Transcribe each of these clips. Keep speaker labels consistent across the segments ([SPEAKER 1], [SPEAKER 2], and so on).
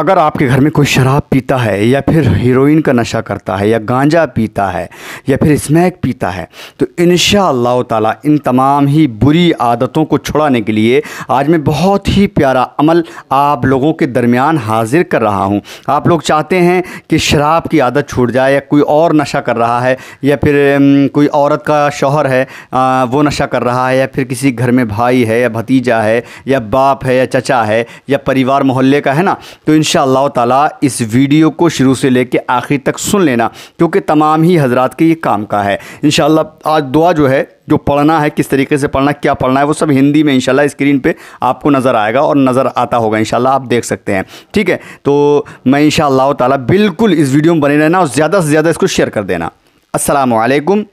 [SPEAKER 1] अगर आपके घर में कोई शराब पीता है या फिर हीरोइन का नशा करता है या गांजा पीता है या फिर स्मैक पीता है तो इन ताला इन तमाम ही बुरी आदतों को छुड़ाने के लिए आज मैं बहुत ही प्यारा अमल आप लोगों के दरमियान हाजिर कर रहा हूँ आप लोग चाहते हैं कि शराब की आदत छूट जाए या कोई और नशा कर रहा है या फिर कोई औरत का शोहर है वो नशा कर रहा है या फिर किसी घर में भाई है या भतीजा है या बाप है या चचा है या परिवार मोहल्ले का है ना तो इन इन ताला इस वीडियो को शुरू से लेकर आखिर तक सुन लेना क्योंकि तमाम ही हजरात के ये काम का है इन आज दुआ जो है जो पढ़ना है किस तरीके से पढ़ना क्या पढ़ना है वो सब हिंदी में इंशाल्लाह स्क्रीन पे आपको नज़र आएगा और नज़र आता होगा इंशाल्लाह आप देख सकते हैं ठीक है तो मैं इंशाल्लाह ताला बिल्कुल इस वीडियो में बने रहना और ज़्यादा से ज़्यादा इसको शेयर कर देना असलकम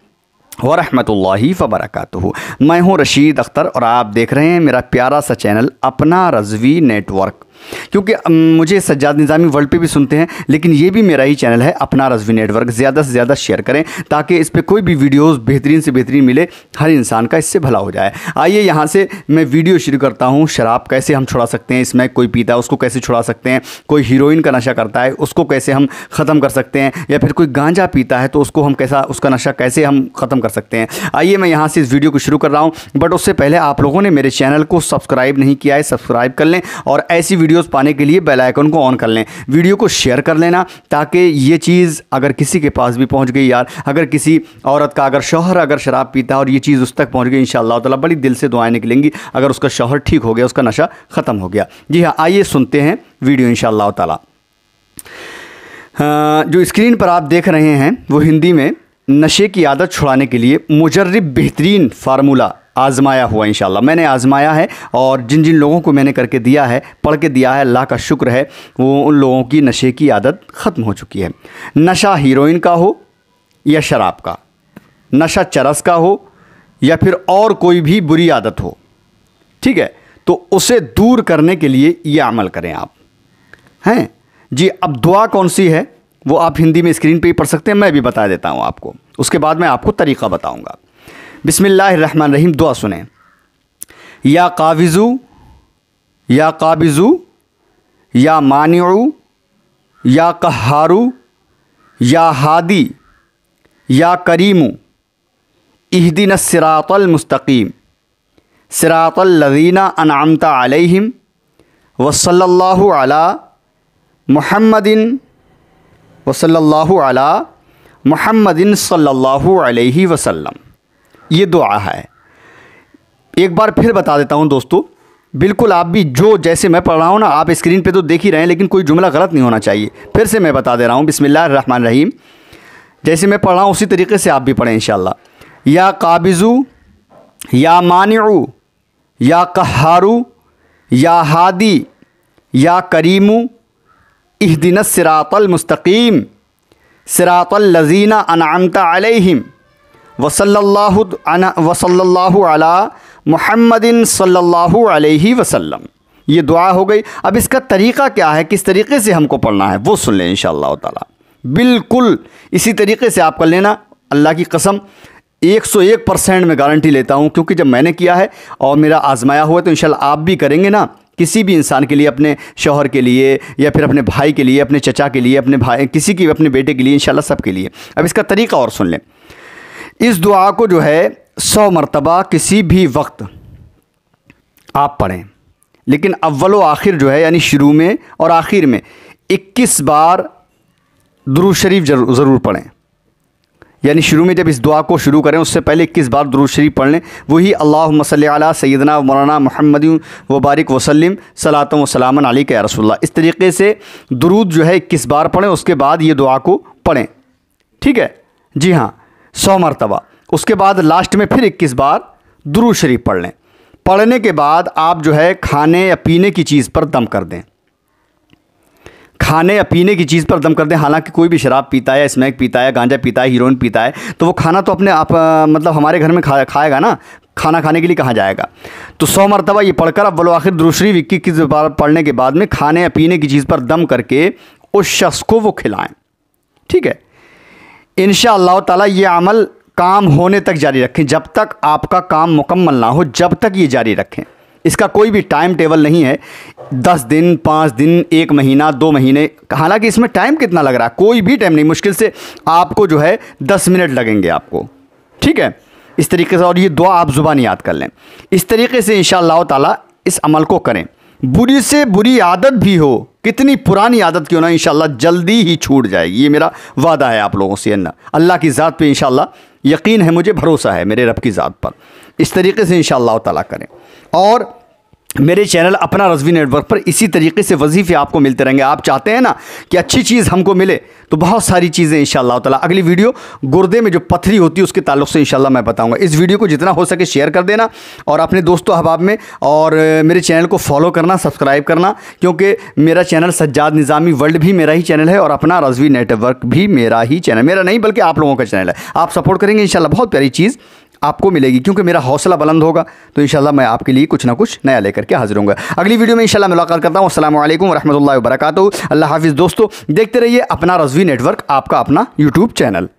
[SPEAKER 1] वरहमतुल्लाहि वबरकatuह मैं हूँ रशीद अख्तर और आप देख रहे हैं मेरा प्यारा सा चैनल अपना रजवी नेटवर्क क्योंकि मुझे सज्जाद निज़ामी वर्ल्ड पे भी सुनते हैं लेकिन ये भी मेरा ही चैनल है अपना रजवी नेटवर्क ज़्यादा से ज़्यादा शेयर करें ताकि इस पर कोई भी वीडियोज़ बेहतरीन से बेहतरीन मिले हर इंसान का इससे भला हो जाए आइए यहाँ से मैं वीडियो शुरू करता हूँ शराब कैसे हम छुड़ा सकते हैं इसमें कोई पीता है उसको कैसे छुड़ा सकते हैं कोई हीरोइन का नशा करता है उसको कैसे हम ख़त्म कर सकते हैं या फिर कोई गांजा पीता है तो उसको हम कैसा उसका नशा कैसे हम ख़त्म कर सकते हैं आइए मैं यहाँ से इस वीडियो को शुरू कर रहा हूँ बट उससे पहले आप लोगों ने मेरे चैनल को सब्सक्राइब नहीं किया है सब्सक्राइब कर लें और ऐसी वीडियोस पाने के लिए बेल आइकन को ऑन कर लें वीडियो को शेयर कर लेना ताकि ये चीज़ अगर किसी के पास भी पहुँच गई यार अगर किसी औरत का अगर शोहर अगर शराब पीता और ये चीज़ उस तक पहुँच गई इन ताला बड़ी दिल से दुआएं निकलेंगी अगर उसका शोहर ठीक हो गया उसका नशा ख़त्म हो गया जी हाँ आइए सुनते हैं वीडियो इन ताला जो स्क्रीन पर आप देख रहे हैं वो हिंदी में नशे की आदत छुड़ाने के लिए मुजर्रब बेहतरीन फार्मूला आज़माया हुआ इन मैंने आज़माया है और जिन जिन लोगों को मैंने करके दिया है पढ़ के दिया है अल्लाह का शुक्र है वो उन लोगों की नशे की आदत ख़त्म हो चुकी है नशा हीरोइन का हो या शराब का नशा चरस का हो या फिर और कोई भी बुरी आदत हो ठीक है तो उसे दूर करने के लिए ये अमल करें आप हैं जी अब दुआ कौन सी है वो आप हिंदी में स्क्रीन पे ही पढ़ सकते हैं मैं भी बता देता हूँ आपको उसके बाद मैं आपको तरीक़ा बताऊँगा बिसमीम दुआ सुने या काबिज़ू या काबिज़ू या मानू या कहारू या हादी या करीमू इहदिन सरातलमस्तकीम सरातलवीना अनामता अलहम वसल्ला अला महमदिन वसल्ला अला महमदिन सल्लल्लाहु अलैहि वसल्लम ये दुआ है एक बार फिर बता देता हूँ दोस्तों बिल्कुल आप भी जो जैसे मैं पढ़ रहा हूँ ना आप स्क्रीन पे तो देख ही रहे हैं लेकिन कोई जुमला गलत नहीं होना चाहिए फिर से मैं बता दे रहा हूँ रहमान रहीम जैसे मैं पढ़ रहा हूँ उसी तरीके से आप भी पढ़ें इन या काबिज़ू या मानू या कहारू या हादी या करीमू इहदिन सिरातल मुस्तकीम सिरातल लजीना अनामता अलहिम वसल्ला वसल्ला महमदिन सल्लल्लाहु वसलम वसल्लम ये दुआ हो गई अब इसका तरीका क्या है किस तरीके से हमको पढ़ना है वो सुन लें इन ताला बिल्कुल इसी तरीके से आप कर लेना अल्लाह की कसम 101 परसेंट में गारंटी लेता हूँ क्योंकि जब मैंने किया है और मेरा आजमाया हुआ है तो इन आप भी करेंगे ना किसी भी इंसान के लिए अपने शोहर के लिए या फिर अपने भाई के लिए अपने चचा के लिए अपने भाई किसी के अपने बेटे के लिए इन सब के लिए अब इसका तरीका और सुन लें इस दुआ को जो है सौ मरतबा किसी भी वक्त आप पढ़ें लेकिन अव्वल व आखिर जो है यानी शुरू में और आखिर में इक्कीस बार दुरू शरीफ ज़रूर पढ़ें यानी शुरू में जब इस दुआ को शुरू करें उससे पहले इक्कीस बार दुरू शरीफ पढ़ लें वही अल्लाह मसल सैदना मौलाना महमद वबारक वसलम सलात वसलामन अली के रसोल्ला इस तरीके से दुरूद जो है इक्कीस बार पढ़ें उसके बाद ये दुआ को पढ़ें ठीक है जी हाँ सौ मरतबा उसके बाद लास्ट में फिर इक्कीस बार दुरू शरीफ पढ़ लें पढ़ने के बाद आप जो है खाने या पीने की चीज़ पर दम कर दें खाने या पीने की चीज़ पर दम कर दें हालांकि कोई भी शराब पीता है स्मैक पीता है गांजा पीता है हीरोइन पीता है तो वो खाना तो अपने आप मतलब हमारे घर में खा खाएगा ना खाना खाने के लिए कहाँ जाएगा तो सौ मरतबा ये पढ़कर अब वो आखिर दूसरी विक्की की बार पढ़ने के बाद में खाने या पीने की चीज़ पर दम करके उस शख्स को वो खिलाएँ ठीक है इन ताला ये अमल काम होने तक जारी रखें जब तक आपका काम मुकम्मल ना हो जब तक ये जारी रखें इसका कोई भी टाइम टेबल नहीं है दस दिन पाँच दिन एक महीना दो महीने हालांकि इसमें टाइम कितना लग रहा है कोई भी टाइम नहीं मुश्किल से आपको जो है दस मिनट लगेंगे आपको ठीक है इस तरीके से और ये दुआ आप ज़ुबान याद कर लें इस तरीके से इन ताला इस अमल को करें बुरी से बुरी आदत भी हो कितनी पुरानी आदत क्यों ना इंशाल्लाह जल्दी ही छूट जाएगी ये मेरा वादा है आप लोगों से अन्ना अल्लाह की ज़ात पे इंशाल्लाह यकीन है मुझे भरोसा है मेरे रब की ज़ात पर इस तरीके से इंशाल्लाह ताला करें और मेरे चैनल अपना रजवी नेटवर्क पर इसी तरीके से वजीफ़े आपको मिलते रहेंगे आप चाहते हैं ना कि अच्छी चीज़ हमको मिले तो बहुत सारी चीज़ें इन ताला अगली वीडियो गुर्दे में जो पथरी होती है उसके ताल्लुक से इनशाला मैं बताऊँगा इस वीडियो को जितना हो सके शेयर कर देना और अपने दोस्तों अहबाब में और मेरे चैनल को फॉलो करना सब्सक्राइब करना क्योंकि मेरा चैनल सज्जाद निज़ामी वर्ल्ड भी मेरा ही चैनल है और अपना रजवी नेटवर्क भी मेरा ही चैनल मेरा नहीं बल्कि आप लोगों का चैनल है आप सपोर्ट करेंगे इन बहुत प्यारी चीज़ आपको मिलेगी क्योंकि मेरा हौसला बुलंद होगा तो शाला मैं आपके लिए कुछ ना कुछ नया लेकर के हाजिर हूँ अगली वीडियो में इंशाल्लाह मुलाकात करता हूँ असल वरहमल वर्क अल्लाह हाफिज़ दोस्तों देखते रहिए अपना रजवी नेटवर्क आपका अपना यूट्यूब चैनल